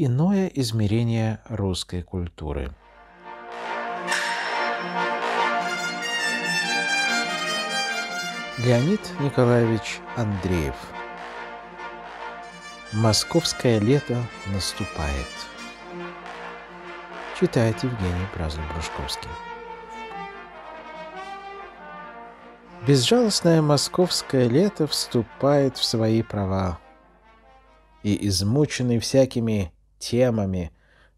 иное измерение русской культуры. Леонид Николаевич Андреев «Московское лето наступает» читает Евгений Празлов-Брушковский. Безжалостное московское лето вступает в свои права, и измученный всякими темами,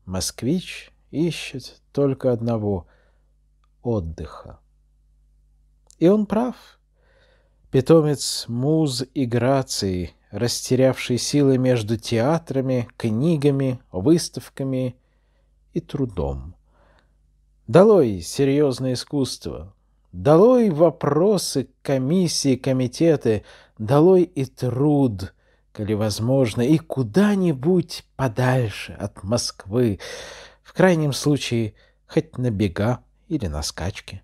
москвич ищет только одного — отдыха. И он прав. Питомец муз и грации, растерявший силы между театрами, книгами, выставками и трудом. Долой серьезное искусство, долой вопросы, комиссии, комитеты, долой и труд — коли возможно, и куда-нибудь подальше от Москвы, в крайнем случае хоть на бега или на скачки.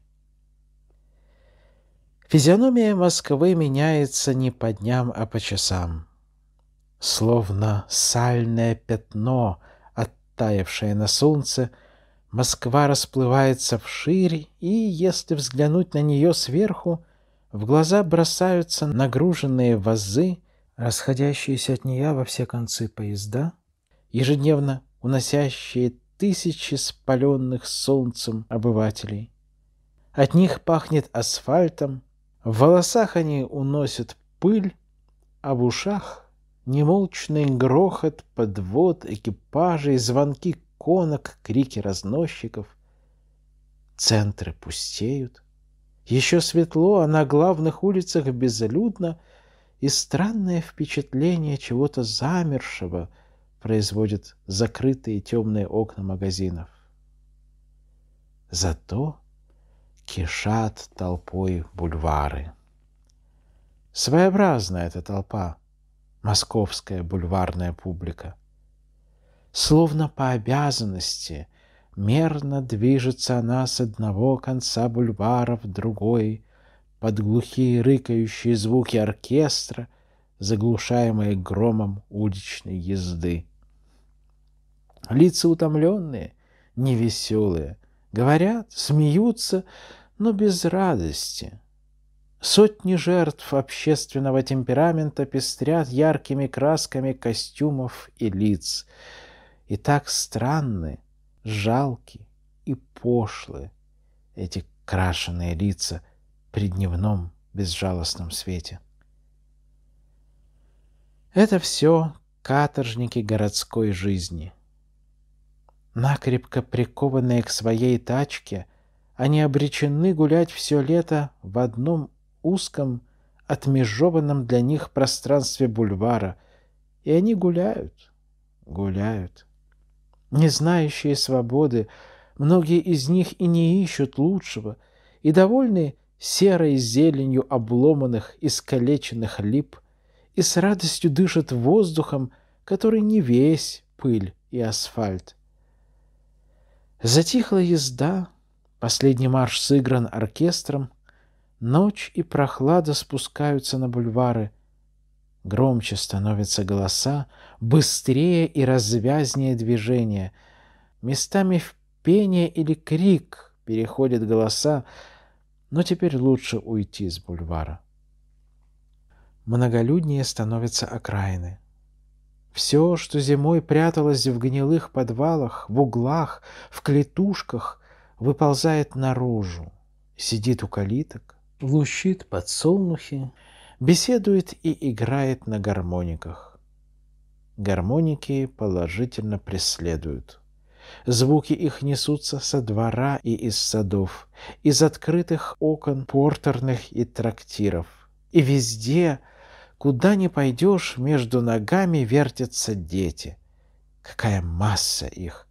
Физиономия Москвы меняется не по дням, а по часам. Словно сальное пятно, оттаявшее на солнце, Москва расплывается вширь, и, если взглянуть на нее сверху, в глаза бросаются нагруженные вазы, расходящиеся от нее во все концы поезда, ежедневно уносящие тысячи спаленных солнцем обывателей. От них пахнет асфальтом, в волосах они уносят пыль, а в ушах немолчный грохот подвод, экипажей, звонки конок, крики разносчиков. Центры пустеют. Еще светло, а на главных улицах безлюдно – и странное впечатление чего-то замершего производят закрытые темные окна магазинов. Зато кишат толпой бульвары. Своеобразная эта толпа, московская бульварная публика. Словно по обязанности мерно движется она с одного конца бульвара в другой, под глухие рыкающие звуки оркестра, заглушаемые громом уличной езды. Лица утомленные, невеселые, говорят, смеются, но без радости. Сотни жертв общественного темперамента пестрят яркими красками костюмов и лиц. И так странны, жалки и пошлы эти крашеные лица — при дневном безжалостном свете. Это все каторжники городской жизни. Накрепко прикованные к своей тачке, они обречены гулять все лето в одном узком, отмежеванном для них пространстве бульвара, и они гуляют, гуляют. Не знающие свободы, многие из них и не ищут лучшего, и довольны серой зеленью обломанных, и скалеченных лип и с радостью дышит воздухом, который не весь пыль и асфальт. Затихла езда, последний марш сыгран оркестром, ночь и прохлада спускаются на бульвары, громче становятся голоса, быстрее и развязнее движения, местами в пение или крик переходят голоса, но теперь лучше уйти с бульвара. Многолюднее становятся окраины. Все, что зимой пряталось в гнилых подвалах, в углах, в клетушках, выползает наружу, сидит у калиток, лущит подсолнухи, беседует и играет на гармониках. Гармоники положительно преследуют – Звуки их несутся со двора и из садов, из открытых окон портерных и трактиров. И везде, куда ни пойдешь, между ногами вертятся дети. Какая масса их!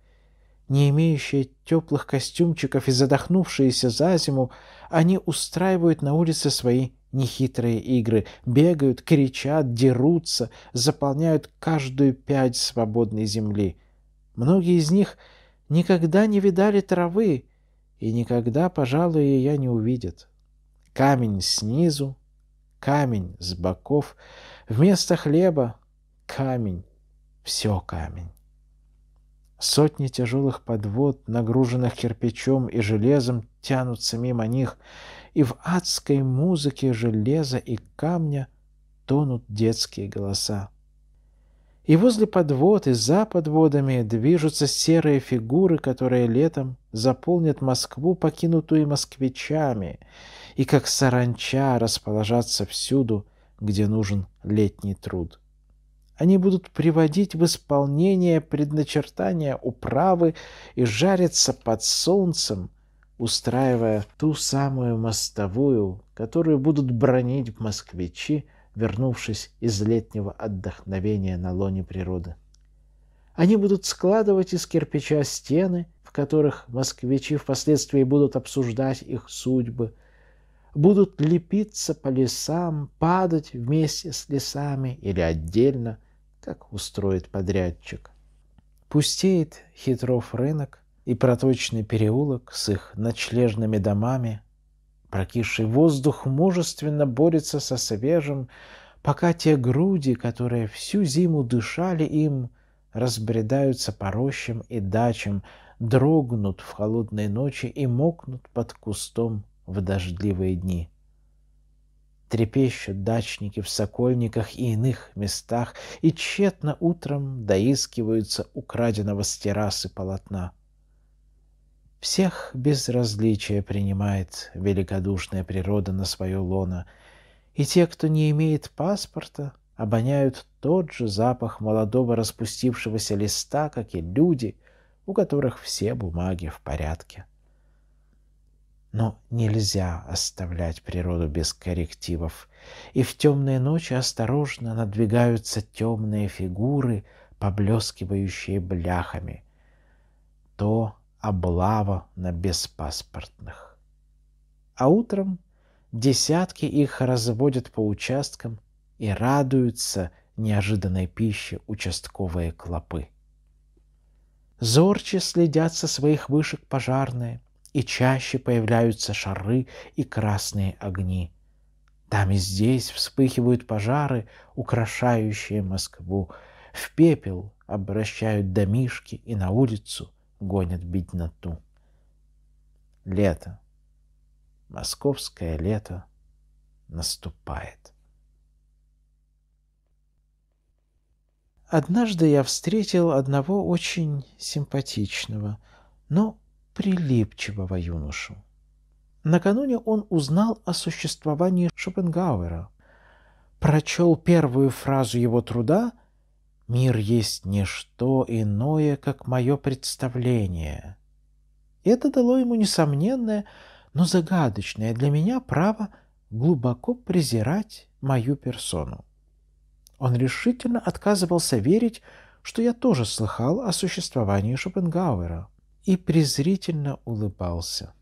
Не имеющие теплых костюмчиков и задохнувшиеся за зиму, они устраивают на улице свои нехитрые игры, бегают, кричат, дерутся, заполняют каждую пять свободной земли — Многие из них никогда не видали травы и никогда, пожалуй, ее не увидят. Камень снизу, камень с боков, вместо хлеба камень, все камень. Сотни тяжелых подвод, нагруженных кирпичом и железом, тянутся мимо них, и в адской музыке железа и камня тонут детские голоса. И возле подвод и за подводами движутся серые фигуры, которые летом заполнят Москву, покинутую москвичами, и как саранча расположатся всюду, где нужен летний труд. Они будут приводить в исполнение предначертания управы и жариться под солнцем, устраивая ту самую мостовую, которую будут бронить москвичи вернувшись из летнего отдохновения на лоне природы. Они будут складывать из кирпича стены, в которых москвичи впоследствии будут обсуждать их судьбы, будут лепиться по лесам, падать вместе с лесами или отдельно, как устроит подрядчик. Пустеет хитров рынок, и проточный переулок с их ночлежными домами Прокисший воздух мужественно борется со свежим, пока те груди, которые всю зиму дышали им, разбредаются по рощам и дачам, дрогнут в холодной ночи и мокнут под кустом в дождливые дни. Трепещут дачники в сокольниках и иных местах и тщетно утром доискиваются украденного с террасы полотна. Всех без различия принимает великодушная природа на свое лоно, и те, кто не имеет паспорта, обоняют тот же запах молодого распустившегося листа, как и люди, у которых все бумаги в порядке. Но нельзя оставлять природу без коррективов, и в темные ночи осторожно надвигаются темные фигуры, поблескивающие бляхами. То облава на беспаспортных. А утром десятки их разводят по участкам и радуются неожиданной пище участковые клопы. Зорче следят со своих вышек пожарные, и чаще появляются шары и красные огни. Там и здесь вспыхивают пожары, украшающие Москву. В пепел обращают домишки и на улицу гонят бедноту. Лето, московское лето наступает. Однажды я встретил одного очень симпатичного, но прилипчивого юношу. Накануне он узнал о существовании Шопенгауэра, прочел первую фразу его труда — Мир есть не что иное, как мое представление. Это дало ему несомненное, но загадочное для меня право глубоко презирать мою персону. Он решительно отказывался верить, что я тоже слыхал о существовании Шопенгауэра, и презрительно улыбался.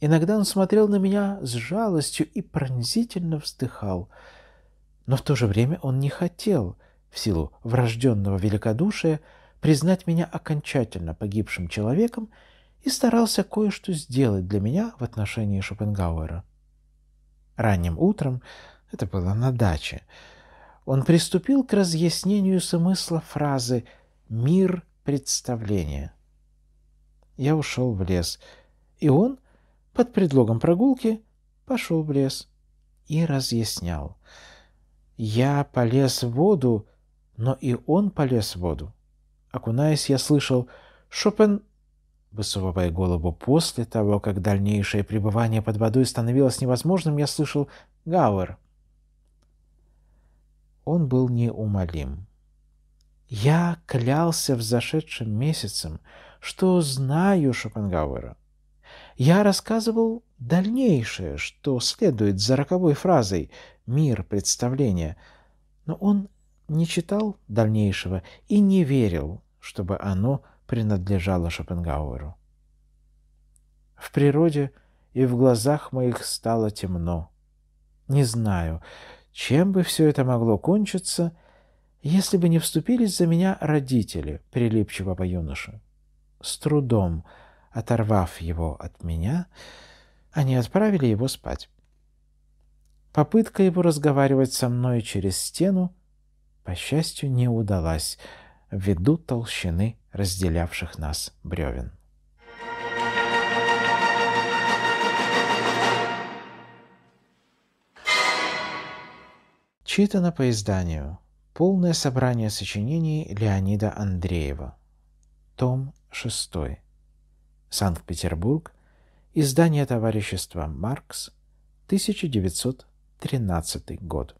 Иногда он смотрел на меня с жалостью и пронзительно вздыхал, но в то же время он не хотел — в силу врожденного великодушия, признать меня окончательно погибшим человеком и старался кое-что сделать для меня в отношении Шопенгауэра. Ранним утром, это было на даче, он приступил к разъяснению смысла фразы «мир представления». Я ушел в лес, и он, под предлогом прогулки, пошел в лес и разъяснял. Я полез в воду но и он полез в воду. Окунаясь, я слышал «Шопен...» Высовывая голову после того, как дальнейшее пребывание под водой становилось невозможным, я слышал «Гауэр». Он был неумолим. Я клялся в взошедшим месяцем, что знаю Шопенгауэра. Я рассказывал дальнейшее, что следует за роковой фразой «мир представления», но он не читал дальнейшего и не верил, чтобы оно принадлежало Шопенгауэру. В природе и в глазах моих стало темно. Не знаю, чем бы все это могло кончиться, если бы не вступились за меня родители прилипчивого юноши. С трудом оторвав его от меня, они отправили его спать. Попытка его разговаривать со мной через стену по счастью, не удалась ввиду толщины разделявших нас бревен. Читано по изданию. Полное собрание сочинений Леонида Андреева. Том 6. Санкт-Петербург. Издание товарищества «Маркс», 1913 год.